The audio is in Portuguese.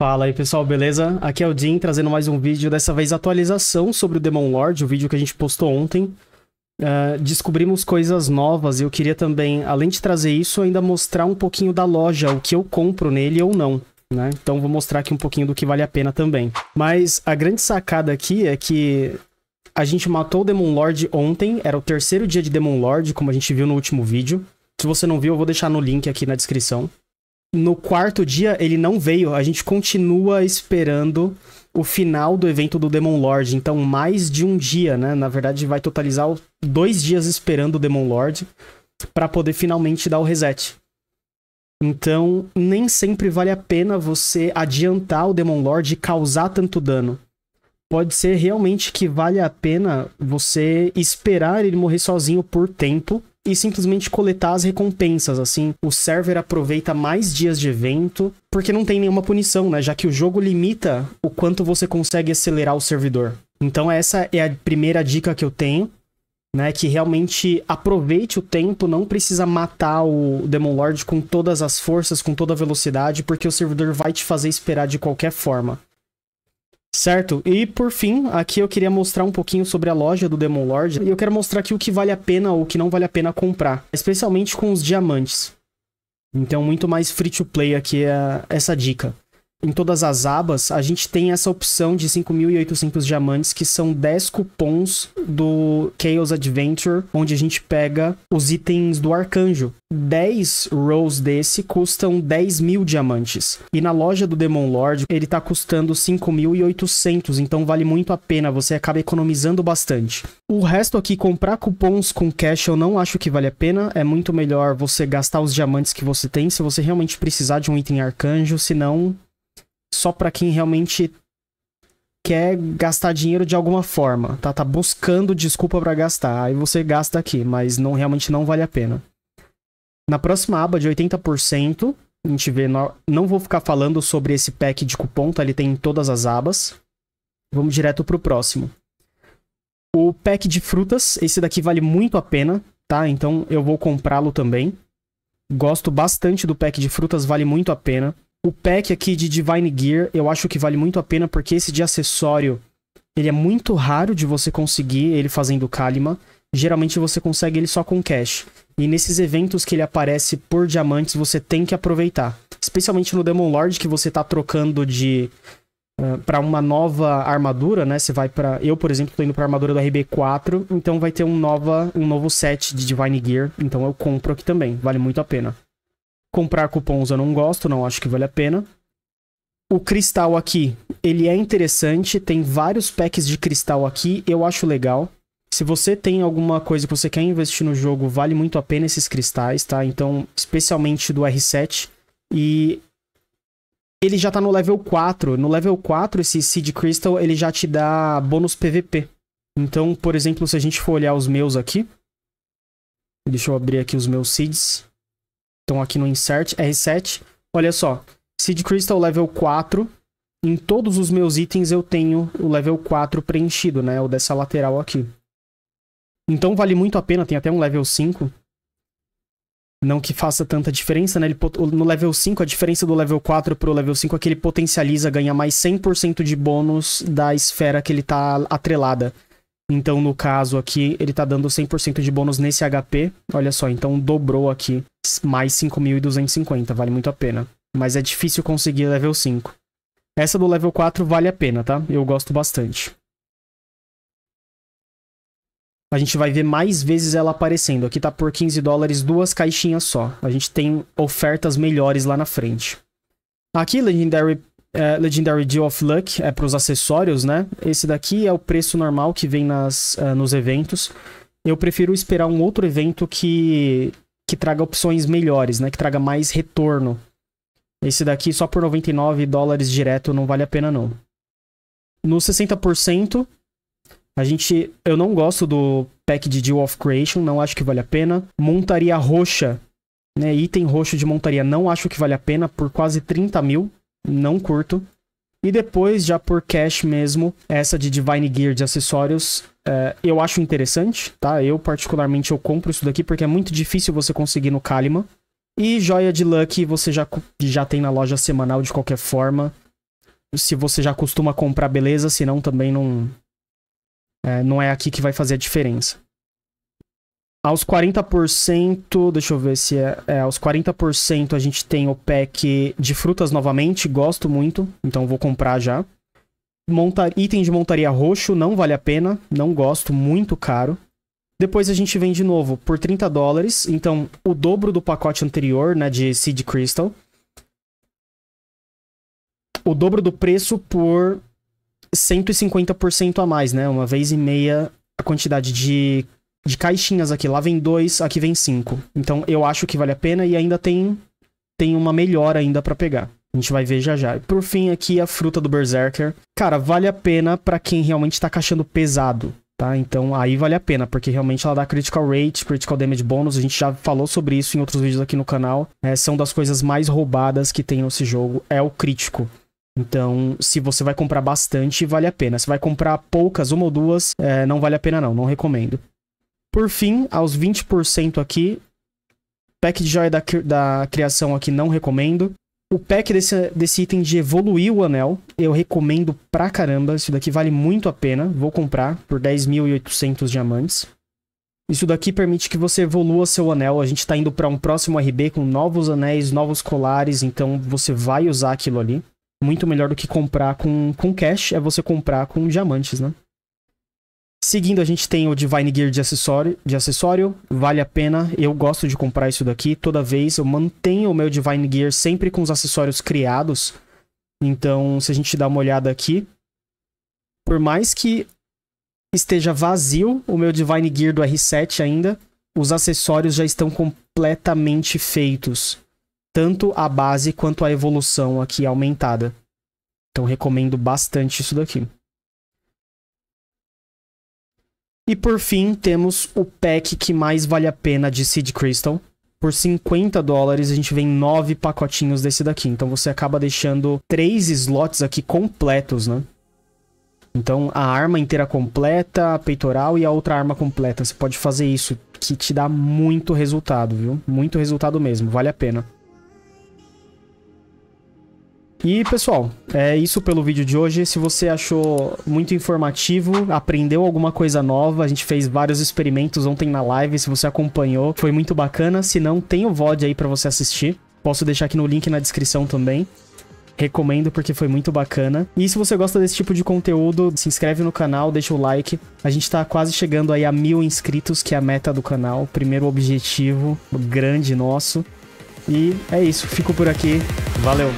Fala aí pessoal, beleza? Aqui é o Dean trazendo mais um vídeo, dessa vez atualização sobre o Demon Lord, o vídeo que a gente postou ontem. Uh, descobrimos coisas novas e eu queria também, além de trazer isso, ainda mostrar um pouquinho da loja, o que eu compro nele ou não. Né? Então vou mostrar aqui um pouquinho do que vale a pena também. Mas a grande sacada aqui é que a gente matou o Demon Lord ontem, era o terceiro dia de Demon Lord, como a gente viu no último vídeo. Se você não viu, eu vou deixar no link aqui na descrição no quarto dia ele não veio. A gente continua esperando o final do evento do Demon Lord. Então, mais de um dia, né? Na verdade, vai totalizar dois dias esperando o Demon Lord para poder finalmente dar o reset. Então, nem sempre vale a pena você adiantar o Demon Lord e causar tanto dano. Pode ser realmente que vale a pena você esperar ele morrer sozinho por tempo e simplesmente coletar as recompensas, assim. O server aproveita mais dias de evento, porque não tem nenhuma punição, né? Já que o jogo limita o quanto você consegue acelerar o servidor. Então essa é a primeira dica que eu tenho. Né, que realmente aproveite o tempo, não precisa matar o Demon Lord com todas as forças, com toda a velocidade, porque o servidor vai te fazer esperar de qualquer forma certo? E por fim, aqui eu queria mostrar um pouquinho sobre a loja do Demon Lord. E eu quero mostrar aqui o que vale a pena ou o que não vale a pena comprar, especialmente com os diamantes. Então, muito mais free to play aqui é essa dica em todas as abas, a gente tem essa opção de 5.800 diamantes, que são 10 cupons do Chaos Adventure, onde a gente pega os itens do Arcanjo. 10 rolls desse custam 10 mil diamantes. E na loja do Demon Lord, ele tá custando 5.800, então vale muito a pena, você acaba economizando bastante. O resto aqui, comprar cupons com cash, eu não acho que vale a pena. É muito melhor você gastar os diamantes que você tem, se você realmente precisar de um item arcanjo, senão só para quem realmente quer gastar dinheiro de alguma forma, tá? Tá buscando desculpa para gastar. Aí você gasta aqui, mas não realmente não vale a pena. Na próxima aba de 80%, a gente vê, não vou ficar falando sobre esse pack de cupom, tá? Ele tem em todas as abas. Vamos direto pro próximo. O pack de frutas, esse daqui vale muito a pena, tá? Então eu vou comprá-lo também. Gosto bastante do pack de frutas, vale muito a pena. O pack aqui de Divine Gear, eu acho que vale muito a pena, porque esse de acessório, ele é muito raro de você conseguir ele fazendo Kalima. Geralmente você consegue ele só com cash. E nesses eventos que ele aparece por diamantes, você tem que aproveitar. Especialmente no Demon Lord, que você tá trocando de... Uh, ah, para uma nova armadura, né? Você vai para Eu, por exemplo, tô indo pra armadura do RB4, então vai ter um, nova, um novo set de Divine Gear. Então eu compro aqui também, vale muito a pena. Comprar cupons eu não gosto, não acho que vale a pena. O cristal aqui, ele é interessante, tem vários packs de cristal aqui, eu acho legal. Se você tem alguma coisa que você quer investir no jogo, vale muito a pena esses cristais, tá? Então, especialmente do R7. E ele já tá no level 4. No level 4, esse Seed Crystal, ele já te dá bônus PVP. Então, por exemplo, se a gente for olhar os meus aqui. Deixa eu abrir aqui os meus seeds. Então aqui no Insert, R7, olha só. Seed Crystal level 4. Em todos os meus itens eu tenho o level 4 preenchido, né? O dessa lateral aqui. Então vale muito a pena, tem até um level 5. Não que faça tanta diferença, né? Ele, no level 5, a diferença do level 4 pro level 5 é que ele potencializa, ganha mais 100% de bônus da esfera que ele tá atrelada. Então, no caso aqui, ele tá dando 100% de bônus nesse HP. Olha só, então dobrou aqui mais 5.250, vale muito a pena. Mas é difícil conseguir level 5. Essa do level 4 vale a pena, tá? Eu gosto bastante. A gente vai ver mais vezes ela aparecendo. Aqui tá por 15 dólares, duas caixinhas só. A gente tem ofertas melhores lá na frente. Aqui, Legendary, é, Legendary Deal of Luck, é para os acessórios, né? Esse daqui é o preço normal que vem nas, uh, nos eventos. Eu prefiro esperar um outro evento que que traga opções melhores, né? Que traga mais retorno. Esse daqui só por 99 dólares direto não vale a pena não. No 60%, a gente eu não gosto do pack de Deal of Creation, não acho que vale a pena. Montaria roxa, né? Item roxo de montaria não acho que vale a pena por quase 30 mil, não curto. E depois, já por cash mesmo, essa de Divine Gear de acessórios, é, eu acho interessante, tá? Eu, particularmente, eu compro isso daqui porque é muito difícil você conseguir no Kalima. E joia de Luck você já, já tem na loja semanal de qualquer forma. Se você já costuma comprar, beleza. Se não, também não, é, não é aqui que vai fazer a diferença. Aos 40%, deixa eu ver se é, é aos 40% a gente tem o pack de frutas novamente, gosto muito, então vou comprar já. Monta, item de montaria roxo não vale a pena, não gosto, muito caro. Depois a gente vem de novo por 30 dólares, então o dobro do pacote anterior, né, de Seed Crystal. O dobro do preço por 150% a mais, né, uma vez e meia a quantidade de de caixinhas aqui. Lá vem dois, aqui vem cinco. Então eu acho que vale a pena e ainda tem, tem uma melhor ainda para pegar. A gente vai ver já já. Por fim, aqui a fruta do Berserker. Cara, vale a pena para quem realmente tá caixando pesado, tá? Então aí vale a pena, porque realmente ela dá critical rate, critical damage bônus. A gente já falou sobre isso em outros vídeos aqui no canal. É, são das coisas mais roubadas que tem nesse jogo, é o crítico. Então, se você vai comprar bastante, vale a pena. Se vai comprar poucas, uma ou duas, é, não vale a pena não, não recomendo. Por fim, aos 20% aqui, pack de joia da, da criação aqui não recomendo. O pack desse, desse item de evoluir o anel, eu recomendo pra caramba. Isso daqui vale muito a pena. Vou comprar por 10.800 diamantes. Isso daqui permite que você evolua seu anel. A gente está indo para um próximo RB com novos anéis, novos colares, então você vai usar aquilo ali. Muito melhor do que comprar com, com cash, é você comprar com diamantes, né? Seguindo, a gente tem o Divine Gear de acessório, de acessório. Vale a pena. Eu gosto de comprar isso daqui. Toda vez eu mantenho o meu Divine Gear sempre com os acessórios criados. Então, se a gente dar uma olhada aqui. Por mais que esteja vazio o meu Divine Gear do R7 ainda, os acessórios já estão completamente feitos. Tanto a base quanto a evolução aqui aumentada. Então, recomendo bastante isso daqui. E por fim, temos o pack que mais vale a pena de Seed Crystal. Por 50 dólares, a gente vem 9 pacotinhos desse daqui. Então você acaba deixando 3 slots aqui completos, né? Então a arma inteira completa, a peitoral e a outra arma completa. Você pode fazer isso, que te dá muito resultado, viu? Muito resultado mesmo, vale a pena. E, pessoal, é isso pelo vídeo de hoje. Se você achou muito informativo, aprendeu alguma coisa nova, a gente fez vários experimentos ontem na live, se você acompanhou, foi muito bacana. Se não, tem o VOD aí para você assistir. Posso deixar aqui no link na descrição também. Recomendo porque foi muito bacana. E se você gosta desse tipo de conteúdo, se inscreve no canal, deixa o like. A gente tá quase chegando aí a mil inscritos, que é a meta do canal. Primeiro objetivo grande nosso. E é isso. Fico por aqui. Valeu!